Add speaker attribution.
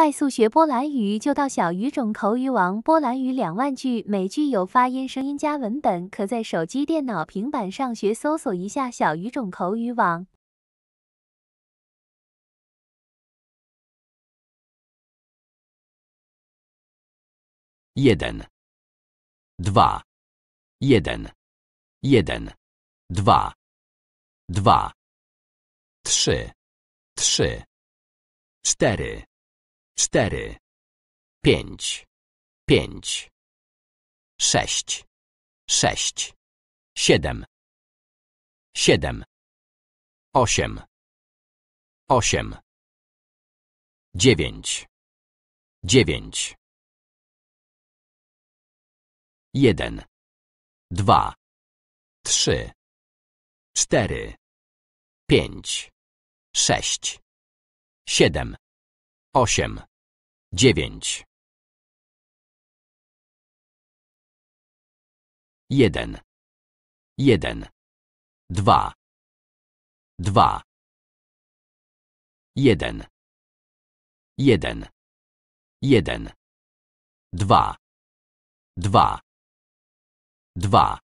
Speaker 1: 快速学波兰语，就到小语种口语网。波兰语两万句，每句有发音、声音加文本，可在手机、电脑、平板上学。搜索一下小语种口语网。jeden, dwa, jeden, jeden, dwa, dwa, trzy, trzy, cztery. cztery, pięć, pięć, sześć, sześć, siedem, siedem, osiem, osiem, dziewięć, dziewięć, jeden, dwa, trzy, cztery, pięć, sześć, siedem osiem, dziewięć, jeden, jeden, dwa, dwa, jeden, jeden, jeden, dwa, dwa, dwa.